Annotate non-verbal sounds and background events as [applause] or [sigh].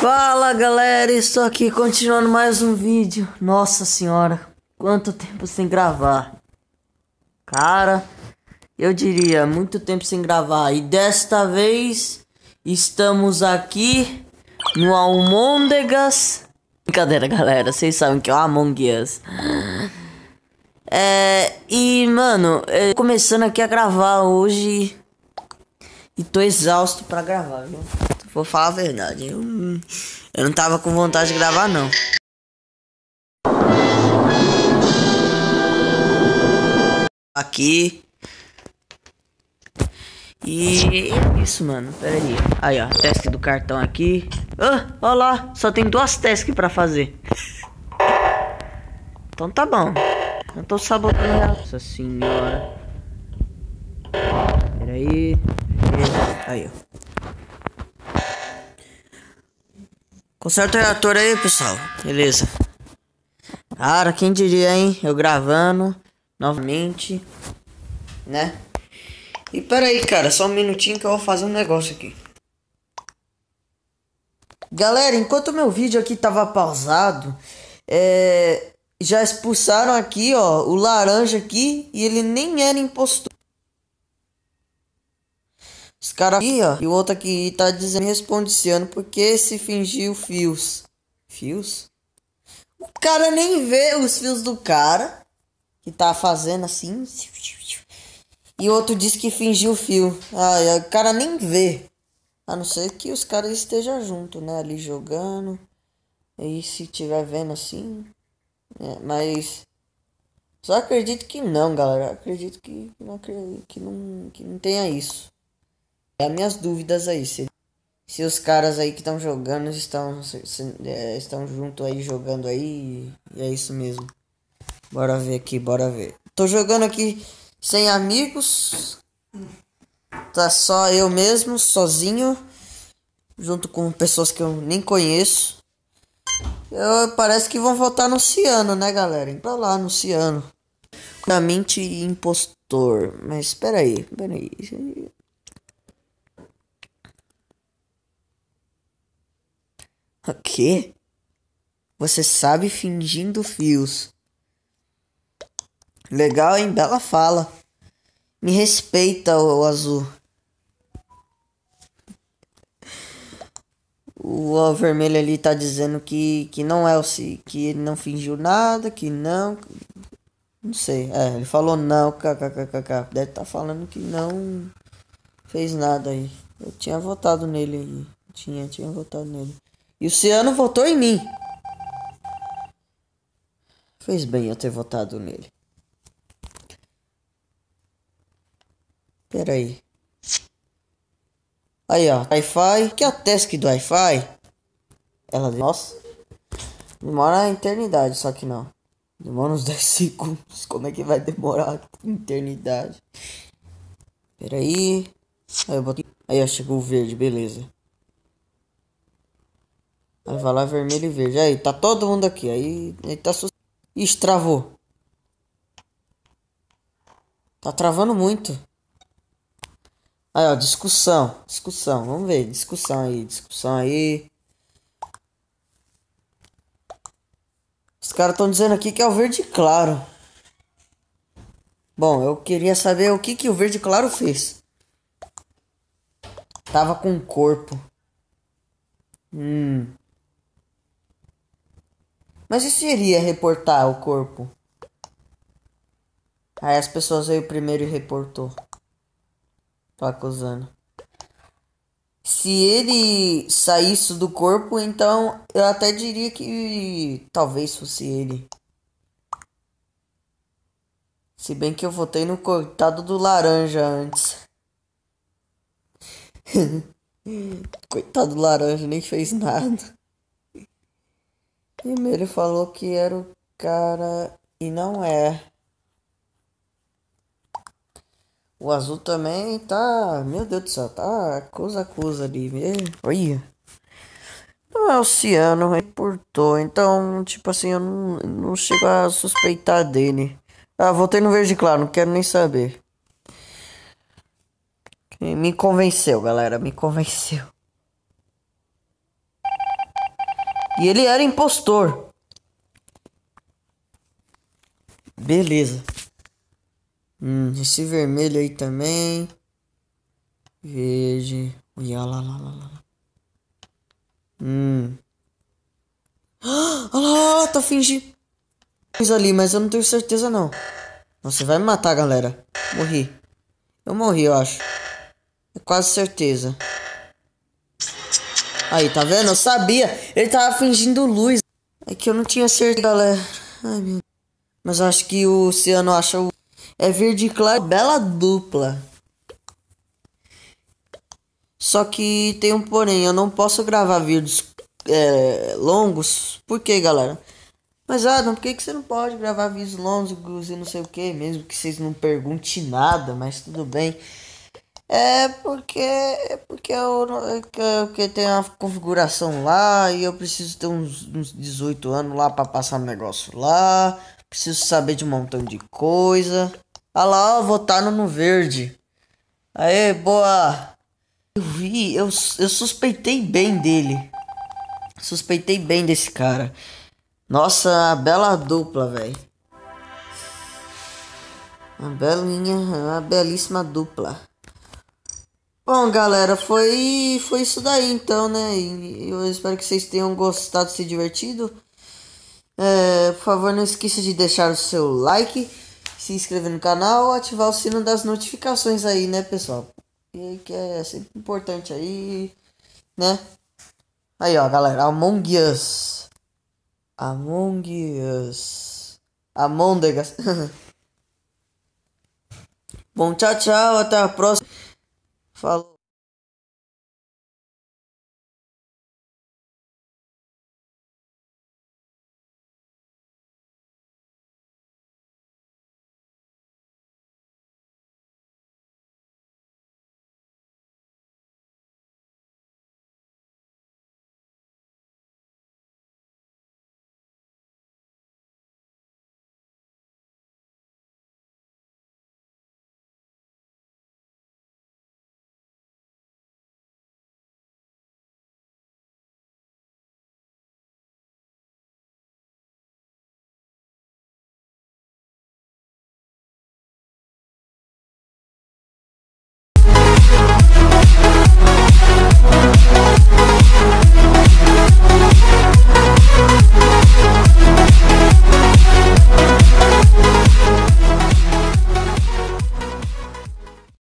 Fala galera, estou aqui continuando mais um vídeo. Nossa senhora, quanto tempo sem gravar. Cara, eu diria muito tempo sem gravar. E desta vez estamos aqui no Almôndegas. Brincadeira galera, vocês sabem que é o Among Us. É, e mano, é, começando aqui a gravar hoje. E tô exausto pra gravar, viu? Vou falar a verdade. Eu, eu não tava com vontade de gravar, não. Aqui. E é isso, mano. Pera aí. Aí, ó. teste do cartão aqui. Ah, olha lá. Só tem duas testes pra fazer. Então tá bom. Eu tô sabotando ela. Nossa senhora. Pera aí. Aí, ó. Conserta o reator é aí, pessoal. Beleza. Cara, quem diria, hein? Eu gravando novamente, né? E peraí, cara, só um minutinho que eu vou fazer um negócio aqui. Galera, enquanto meu vídeo aqui tava pausado, é... já expulsaram aqui, ó, o laranja aqui e ele nem era impostor. Os caras ia e o outro aqui tá dizendo responde esse ano porque se fingiu fios. Fios? O cara nem vê os fios do cara que tá fazendo assim. E outro diz que fingiu fio. Ai, o cara nem vê. A não ser que os caras estejam junto, né? Ali jogando. E se tiver vendo assim. É, mas. Só acredito que não, galera. Acredito que, não, que, não, que não tenha isso. É minhas dúvidas aí. Se, se os caras aí que estão jogando estão, se, é, estão junto aí jogando aí. E é isso mesmo. Bora ver aqui, bora ver. Tô jogando aqui sem amigos. Tá só eu mesmo, sozinho. Junto com pessoas que eu nem conheço. Eu, parece que vão votar no Ciano, né, galera? Pra lá, no Ciano. mente impostor. Mas peraí, peraí. O quê? Você sabe fingindo fios. Legal, hein? Bela fala. Me respeita, o azul. O vermelho ali tá dizendo que, que não é o que ele não fingiu nada, que não. Não sei. É, ele falou não, kkkk. Deve tá falando que não fez nada aí. Eu tinha votado nele aí. Tinha, tinha votado nele. E o Ciano votou em mim. Fez bem eu ter votado nele. Peraí. Aí, ó. Wi-Fi. Que a task do Wi-Fi? Ela... Nossa. Demora a eternidade, só que não. Demora uns 10 [laughs] segundos. Como é que vai demorar a eternidade? Peraí. Aí eu botei... Aí, ó. Chegou o verde. Beleza. Aí vai lá vermelho e verde. Aí, tá todo mundo aqui. Aí, aí tá sus... Estravou. Tá travando muito. Aí, ó, discussão. Discussão. Vamos ver. Discussão aí, discussão aí. Os caras estão dizendo aqui que é o verde claro. Bom, eu queria saber o que, que o verde claro fez. Tava com o corpo. Hum. Mas e se iria reportar o corpo? Aí as pessoas veio primeiro e reportou. Tô tá acusando. Se ele saísse do corpo, então eu até diria que talvez fosse ele. Se bem que eu votei no coitado do laranja antes. [laughs] coitado do laranja nem fez nada. Primeiro falou que era o cara e não é. O azul também tá. Meu Deus do céu, tá coisa coisa ali. Olha. Não é oceano, reportou. É então, tipo assim, eu não, não chego a suspeitar dele. Ah, voltei no verde claro, não quero nem saber. Me convenceu, galera, me convenceu. E ele era impostor. Beleza. Hum, esse vermelho aí também. Verde. Olha lá, lá, lá, lá. Hum. Ah, olha lá, olha lá, tá fingindo. ali, mas eu não tenho certeza não. Você vai me matar, galera. Morri. Eu morri, eu acho. É quase certeza. Aí, tá vendo? Eu sabia. Ele tava fingindo luz. É que eu não tinha certeza, galera. Ai, meu Mas acho que o Ciano acha o... É verde claro. Bela dupla. Só que tem um porém. Eu não posso gravar vídeos é, longos. Por quê, galera? Mas, Adam, ah, por que, que você não pode gravar vídeos longos e não sei o que? Mesmo que vocês não perguntem nada, mas tudo bem. É porque, é porque eu, é que tem uma configuração lá e eu preciso ter uns, uns 18 anos lá para passar um negócio lá. Preciso saber de um montão de coisa. Ah lá, ó, votaram no verde. Aê, boa! Eu vi, eu, eu suspeitei bem dele. Suspeitei bem desse cara. Nossa, bela dupla, velho. Uma belinha, uma belíssima dupla. Bom, galera, foi, foi isso daí então, né? Eu espero que vocês tenham gostado, se divertido. É, por favor, não esqueça de deixar o seu like, se inscrever no canal, ativar o sino das notificações aí, né, pessoal? Que é sempre importante aí, né? Aí, ó, galera, Among Us. Among Us. Among Us. [laughs] Bom, tchau, tchau, até a próxima falou